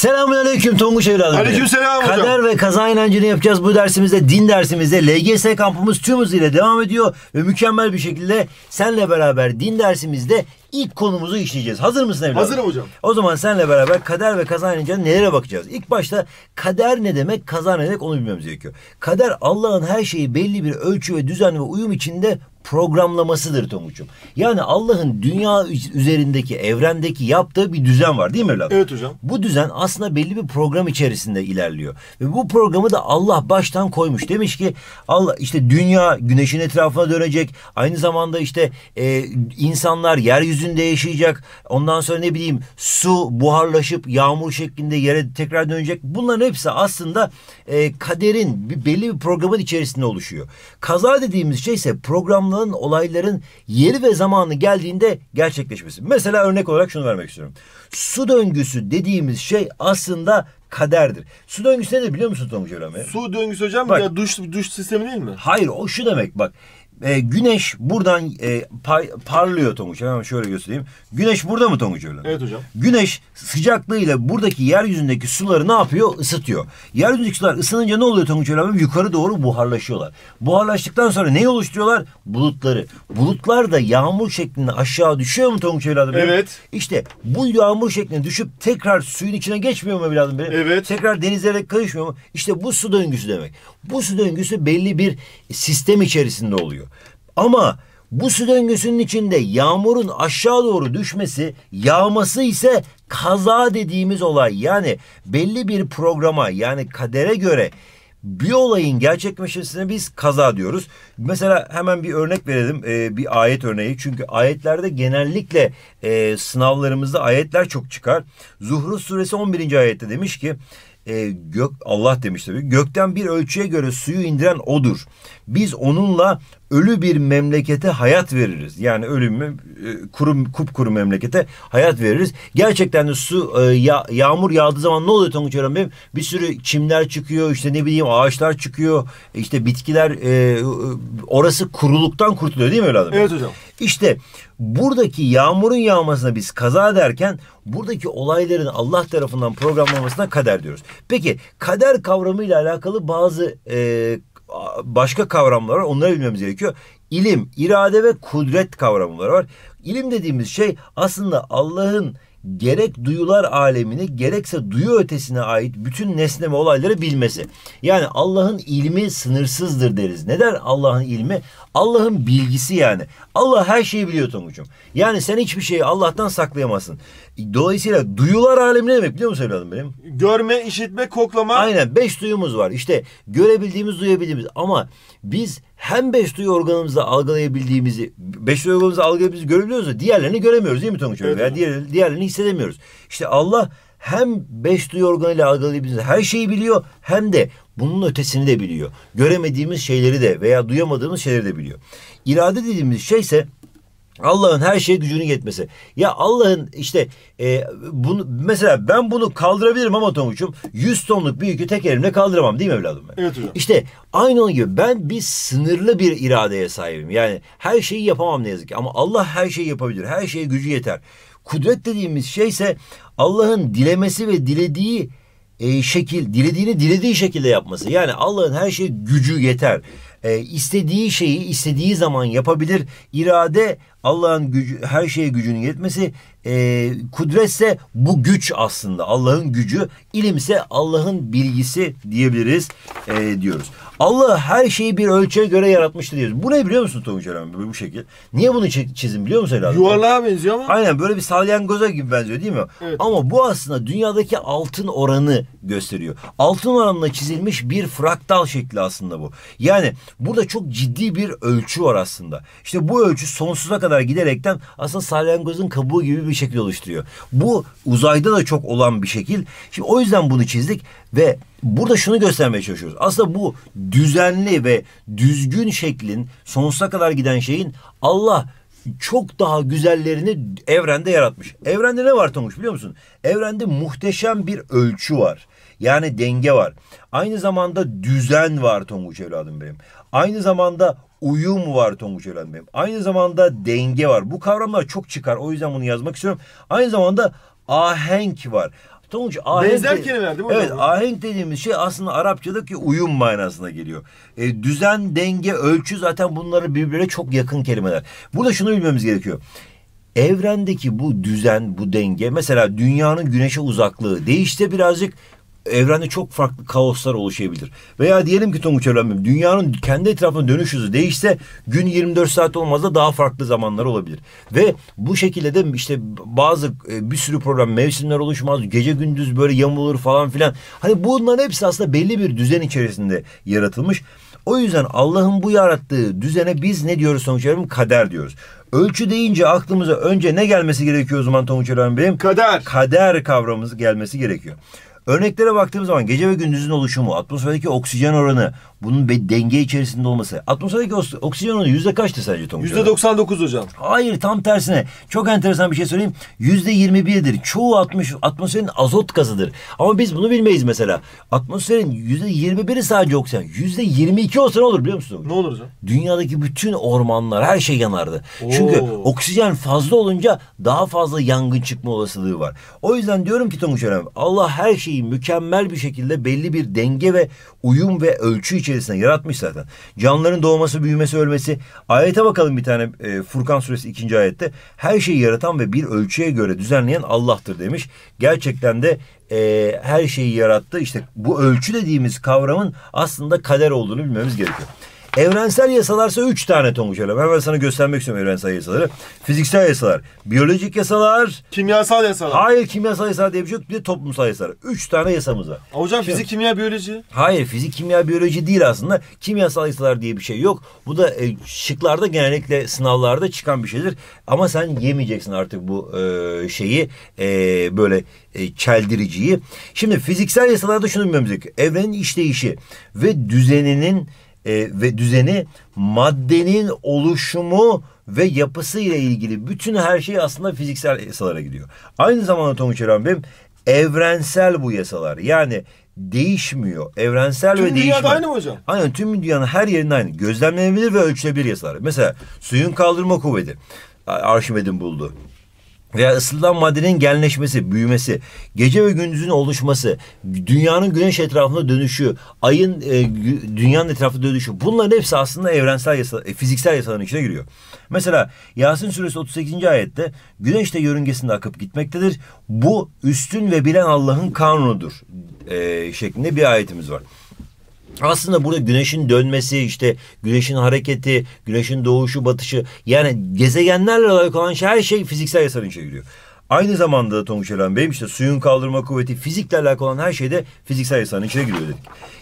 Selamünaleyküm Tonguç evladım. Aleykümselam hocam. Kader ve kaza inancını yapacağız bu dersimizde, din dersimizde. LGS kampımız tüm hızıyla devam ediyor ve mükemmel bir şekilde senle beraber din dersimizde ilk konumuzu işleyeceğiz. Hazır mısın evladım? Hazırım hocam. O zaman senle beraber kader ve kaza inancına nelere bakacağız? İlk başta kader ne demek, kaza ne demek onu bilmemiz gerekiyor. Kader Allah'ın her şeyi belli bir ölçü ve düzen ve uyum içinde programlamasıdır Tonguç'um. Yani Allah'ın dünya üzerindeki, evrendeki yaptığı bir düzen var değil mi evladım? Evet hocam. Bu düzen aslında belli bir program içerisinde ilerliyor. Ve bu programı da Allah baştan koymuş. Demiş ki Allah işte dünya güneşin etrafına dönecek. Aynı zamanda işte e, insanlar yeryüzünde yaşayacak. Ondan sonra ne bileyim su buharlaşıp yağmur şeklinde yere tekrar dönecek. Bunların hepsi aslında e, kaderin bir, belli bir programın içerisinde oluşuyor. Kaza dediğimiz şey ise program bağımlılığın olayların yeri ve zamanı geldiğinde gerçekleşmesi. Mesela örnek olarak şunu vermek istiyorum. Su döngüsü dediğimiz şey aslında kaderdir. Su döngüsü nedir biliyor musun Tonguç Su döngüsü hocam bak, ya duş duş sistemi değil mi? Hayır o şu demek bak. E, güneş buradan e, pay, parlıyor Tonguç. Hemen şöyle göstereyim. Güneş burada mı Tonguç öyle? Evet hocam. Güneş sıcaklığıyla buradaki yeryüzündeki suları ne yapıyor? Isıtıyor. Yeryüzündeki sular ısınınca ne oluyor Tonguç öyle? Yukarı doğru buharlaşıyorlar. Buharlaştıktan sonra neyi oluşturuyorlar? Bulutları. Bulutlar da yağmur şeklinde aşağı düşüyor mu Tonguç evladım? Evet. İşte bu yağmur şeklinde düşüp tekrar suyun içine geçmiyor mu evladım benim? Evet. Tekrar denizlere karışmıyor mu? İşte bu su döngüsü demek. Bu su döngüsü belli bir sistem içerisinde oluyor. Ama bu su döngüsünün içinde yağmurun aşağı doğru düşmesi, yağması ise kaza dediğimiz olay. Yani belli bir programa yani kadere göre bir olayın gerçekleşmesine biz kaza diyoruz. Mesela hemen bir örnek verelim e, bir ayet örneği. Çünkü ayetlerde genellikle e, sınavlarımızda ayetler çok çıkar. Zuhruf suresi 11. ayette demiş ki e, gök Allah demiş tabii. Gökten bir ölçüye göre suyu indiren odur. Biz onunla ölü bir memlekete hayat veririz. Yani ölümü e, kuru kupkuru memlekete hayat veririz. Gerçekten de su e, ya, yağmur yağdığı zaman ne oluyor Tonguç Öğrenmeyim? Bir sürü çimler çıkıyor işte ne bileyim ağaçlar çıkıyor. işte bitkiler e, orası kuruluktan kurtuluyor değil mi öyle adam? Evet hocam. İşte buradaki yağmurun yağmasına biz kaza derken buradaki olayların Allah tarafından programlanmasına kader diyoruz. Peki kader kavramıyla alakalı bazı e, başka kavramlar var. Onları bilmemiz gerekiyor. İlim, irade ve kudret kavramları var. İlim dediğimiz şey aslında Allah'ın gerek duyular alemine gerekse duyu ötesine ait bütün nesne ve olayları bilmesi. Yani Allah'ın ilmi sınırsızdır deriz. Ne Allah'ın ilmi? Allah'ın bilgisi yani. Allah her şeyi biliyor Tonguç'um. Yani sen hiçbir şeyi Allah'tan saklayamazsın. Dolayısıyla duyular alemi ne demek biliyor musun evladım benim? Görme, işitme, koklama. Aynen beş duyumuz var. İşte görebildiğimiz, duyabildiğimiz ama biz hem beş duyu organımızla algılayabildiğimizi, beş duyu organımızla algılayabildiğimizi görebiliyoruz da diğerlerini göremiyoruz değil mi Tonguç Evet. Veya diğer, diğerlerini hissedemiyoruz. İşte Allah hem beş duyu organıyla algılayabildiğimiz her şeyi biliyor hem de bunun ötesini de biliyor. Göremediğimiz şeyleri de veya duyamadığımız şeyleri de biliyor. İrade dediğimiz şey ise Allah'ın her şeye gücünün yetmesi. Ya Allah'ın işte e, bunu mesela ben bunu kaldırabilirim ama Tomuç'um 100 tonluk bir yükü tek elimle kaldıramam değil mi evladım ben? Evet hocam. İşte aynı onun gibi ben bir sınırlı bir iradeye sahibim. Yani her şeyi yapamam ne yazık ki ama Allah her şeyi yapabilir. Her şeye gücü yeter. Kudret dediğimiz şey ise Allah'ın dilemesi ve dilediği e, şekil, dilediğini dilediği şekilde yapması. Yani Allah'ın her şeye gücü yeter. E, istediği şeyi istediği zaman yapabilir. İrade Allah'ın gücü her şeye gücünün yetmesi, e, kudretse bu güç aslında Allah'ın gücü, ilimse Allah'ın bilgisi diyebiliriz e, diyoruz. Allah her şeyi bir ölçüye göre yaratmıştır diyoruz. Bu ne biliyor musun Tonguç Erhan bu şekil? Niye bunu çizdim biliyor musun herhalde? Yuvarlığa benziyor ama. Aynen böyle bir salyangoza gibi benziyor değil mi? Evet. Ama bu aslında dünyadaki altın oranı gösteriyor. Altın oranla çizilmiş bir fraktal şekli aslında bu. Yani burada çok ciddi bir ölçü var aslında. İşte bu ölçü sonsuza kadar kadar giderekten aslında salyangozun kabuğu gibi bir şekil oluşturuyor. Bu uzayda da çok olan bir şekil. Şimdi o yüzden bunu çizdik ve burada şunu göstermeye çalışıyoruz. Aslında bu düzenli ve düzgün şeklin sonsuza kadar giden şeyin Allah çok daha güzellerini evrende yaratmış. Evrende ne var Tonguç biliyor musun? Evrende muhteşem bir ölçü var. Yani denge var. Aynı zamanda düzen var Tonguç evladım benim. Aynı zamanda uyum var Tonguç Ölen Bey'im. Aynı zamanda denge var. Bu kavramlar çok çıkar. O yüzden bunu yazmak istiyorum. Aynı zamanda ahenk var. Tonguç ahenk... Benzer kelimeler değil mi Evet hocam? ahenk dediğimiz şey aslında Arapçadaki uyum manasına geliyor. E, düzen, denge, ölçü zaten bunları birbirine çok yakın kelimeler. Burada şunu bilmemiz gerekiyor. Evrendeki bu düzen, bu denge mesela dünyanın güneşe uzaklığı değişse birazcık evrende çok farklı kaoslar oluşabilir. Veya diyelim ki Tonguç Evren dünyanın kendi etrafında dönüş hızı değişse gün 24 saat olmaz da daha farklı zamanlar olabilir. Ve bu şekilde de işte bazı e, bir sürü problem mevsimler oluşmaz. Gece gündüz böyle yamulur falan filan. Hani bunların hepsi aslında belli bir düzen içerisinde yaratılmış. O yüzden Allah'ın bu yarattığı düzene biz ne diyoruz Tonguç Evren Kader diyoruz. Ölçü deyince aklımıza önce ne gelmesi gerekiyor o zaman Tonguç Evren Bey'im? Kader. Kader kavramımız gelmesi gerekiyor. Örneklere baktığımız zaman gece ve gündüzün oluşumu, atmosferdeki oksijen oranı, bunun bir denge içerisinde olması. Atmosferdeki oksijen oranı yüzde kaçtı sence Tonguç? Yüzde 99 hocam. Hayır tam tersine. Çok enteresan bir şey söyleyeyim. Yüzde 21'dir. Çoğu 60, atmosferin azot gazıdır. Ama biz bunu bilmeyiz mesela. Atmosferin yüzde 21'i sadece oksijen. Yüzde 22 olsa ne olur biliyor musun? Ne olur hocam? Dünyadaki bütün ormanlar her şey yanardı. Oo. Çünkü oksijen fazla olunca daha fazla yangın çıkma olasılığı var. O yüzden diyorum ki Tonguç Önem Allah her şeyi mükemmel bir şekilde belli bir denge ve uyum ve ölçü için içerisinde yaratmış zaten. Canlıların doğması, büyümesi, ölmesi. Ayete bakalım bir tane e, Furkan suresi ikinci ayette. Her şeyi yaratan ve bir ölçüye göre düzenleyen Allah'tır demiş. Gerçekten de e, her şeyi yarattı. İşte bu ölçü dediğimiz kavramın aslında kader olduğunu bilmemiz gerekiyor. Evrensel yasalarsa üç tane tomuş Hocam. Hemen sana göstermek istiyorum evrensel yasaları. Fiziksel yasalar, biyolojik yasalar. Kimyasal yasalar. Hayır kimyasal yasalar diye bir şey yok. Bir de toplumsal yasalar. Üç tane yasamız var. Aa, hocam Şimdi, fizik, kimya, biyoloji. Hayır fizik, kimya, biyoloji değil aslında. Kimyasal yasalar diye bir şey yok. Bu da e, şıklarda genellikle sınavlarda çıkan bir şeydir. Ama sen yemeyeceksin artık bu e, şeyi e, böyle e, çeldiriciyi. Şimdi fiziksel yasalarda şunu bilmemiz gerekiyor. Evrenin işleyişi ve düzeninin e, ve düzeni maddenin oluşumu ve yapısı ile ilgili bütün her şey aslında fiziksel yasalara gidiyor. Aynı zamanda Tomuç Bey'im evrensel bu yasalar. Yani değişmiyor. Evrensel tüm ve değişmez. Tüm dünyada aynı mı hocam? Aynen tüm dünyanın her yerinde aynı. Gözlemlenebilir ve ölçülebilir yasalar. Mesela suyun kaldırma kuvveti. Arşimed'in buldu veya ısıtılan maddenin genleşmesi, büyümesi, gece ve gündüzün oluşması, dünyanın güneş etrafında dönüşü, ayın e, dünyanın etrafında dönüşü bunların hepsi aslında evrensel yasa, e, fiziksel yasaların içine giriyor. Mesela Yasin suresi 38. ayette güneş de yörüngesinde akıp gitmektedir. Bu üstün ve bilen Allah'ın kanunudur e, şeklinde bir ayetimiz var. Aslında burada güneşin dönmesi işte güneşin hareketi, güneşin doğuşu, batışı yani gezegenlerle alakalı olan şey, her şey fiziksel yasanın içine giriyor. Aynı zamanda da Tonguç Elen Bey'im işte suyun kaldırma kuvveti, fizikle alakalı olan her şeyde fiziksel yasanın içine giriyor dedik.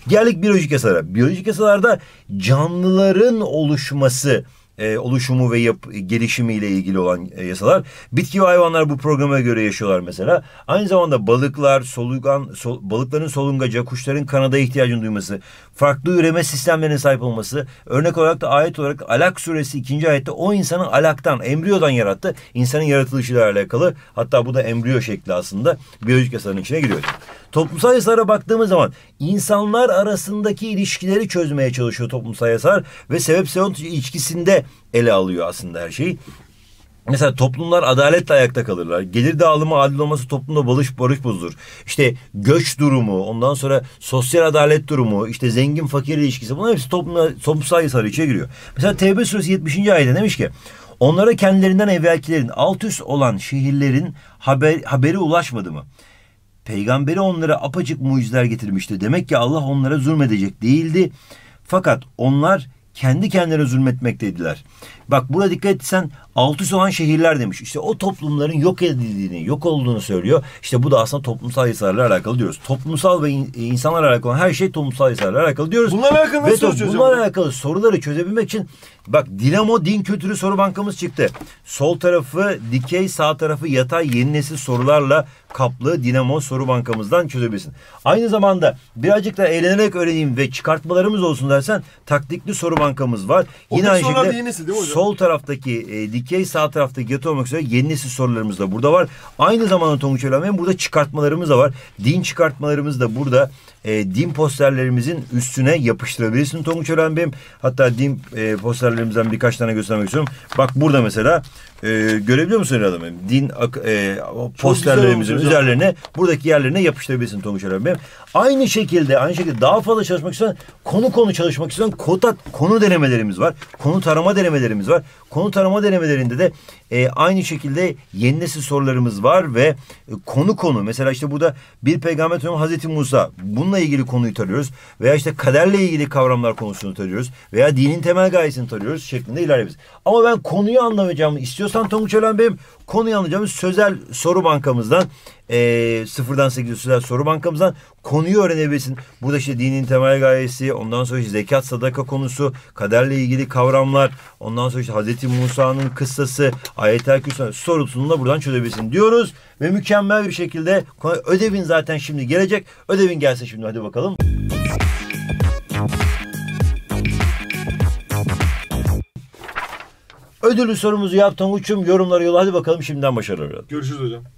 Geldik biyolojik yasalara. Biyolojik yasalarda canlıların oluşması, e, oluşumu ve yap, gelişimiyle ilgili olan e, yasalar. Bitki ve hayvanlar bu programa göre yaşıyorlar mesela. Aynı zamanda balıklar, solugan, sol, balıkların solungaca, kuşların kanada ihtiyacını duyması, farklı üreme sistemlerine sahip olması. Örnek olarak da ayet olarak Alak suresi 2. ayette o insanı alaktan, embriyodan yarattı. İnsanın yaratılışıyla alakalı. Hatta bu da embriyo şekli aslında biyolojik yasaların içine giriyor. Toplumsal yasalara baktığımız zaman insanlar arasındaki ilişkileri çözmeye çalışıyor toplumsal yasalar ve sebep sonuç ilişkisinde ele alıyor aslında her şeyi. Mesela toplumlar adaletle ayakta kalırlar. Gelir dağılımı adil olması toplumda barış barış bozulur. İşte göç durumu, ondan sonra sosyal adalet durumu, işte zengin fakir ilişkisi bunlar hepsi toplumda toplumsal yasalar içe giriyor. Mesela TB suresi 70. ayette demiş ki onlara kendilerinden evvelkilerin alt üst olan şehirlerin haber, haberi ulaşmadı mı? Peygamberi onlara apacık mucizeler getirmişti. Demek ki Allah onlara zulmedecek değildi. Fakat onlar kendi kendilerine zulmetmekteydiler. Bak burada dikkat etsen alt üst olan şehirler demiş. İşte o toplumların yok edildiğini, yok olduğunu söylüyor. İşte bu da aslında toplumsal yasalarla alakalı diyoruz. Toplumsal ve in, insanlarla alakalı her şey toplumsal yasalarla alakalı diyoruz. Bunlar alakalı ve soru çözüyoruz. Bunlar alakalı soruları çözebilmek için bak Dinamo Din Kültürü Soru Bankamız çıktı. Sol tarafı dikey, sağ tarafı yatay yeni nesil sorularla kaplı Dinamo soru bankamızdan çözebilirsin. Aynı zamanda birazcık da eğlenerek öğreneyim ve çıkartmalarımız olsun dersen taktikli soru bankamız var. O Yine aynı şekilde yenisi, değil mi hocam? sol taraftaki e, dikey sağ taraftaki yatı olmak üzere yeni nesil sorularımız da burada var. Aynı zamanda Tonguç Öğrenmen burada çıkartmalarımız da var. Din çıkartmalarımız da burada e, din posterlerimizin üstüne yapıştırabilirsin Tonguç Ölen Bey'im. Hatta din e, posterlerimizden birkaç tane göstermek istiyorum. Bak burada mesela e, görebiliyor musun adamım? Din e, posterlerimizin Tabii üzerlerine canım. buradaki yerlerine yapıştırabilirsin Tonguç Arar Bey. Aynı şekilde aynı şekilde daha fazla çalışmak istiyorsan konu konu çalışmak istiyorsan kota, konu denemelerimiz var. Konu tarama denemelerimiz var. Konu tarama denemelerinde de e, aynı şekilde yeni nesil sorularımız var ve e, konu konu mesela işte burada bir peygamber dönemi Hazreti Musa bununla ilgili konuyu tarıyoruz veya işte kaderle ilgili kavramlar konusunu tarıyoruz veya dinin temel gayesini tarıyoruz şeklinde ilerliyoruz. Ama ben konuyu anlamayacağımı istiyorsan Tonguç Ölen Bey'im Konuyu anlayacağımız sözel soru bankamızdan e, sıfırdan sekiz sözel soru bankamızdan konuyu öğrenebilirsin. Burada işte dinin temel gayesi, ondan sonra işte zekat sadaka konusu, kaderle ilgili kavramlar, ondan sonra işte Hazreti Musa'nın kıssası, ayet-el kürsü sorusunu da buradan çözebilirsin diyoruz. Ve mükemmel bir şekilde ödevin zaten şimdi gelecek. Ödevin gelse şimdi hadi bakalım. Ödüllü sorumuzu yaptım uçum yorumlara yol. Hadi bakalım şimdiden başarılar. Görüşürüz hocam.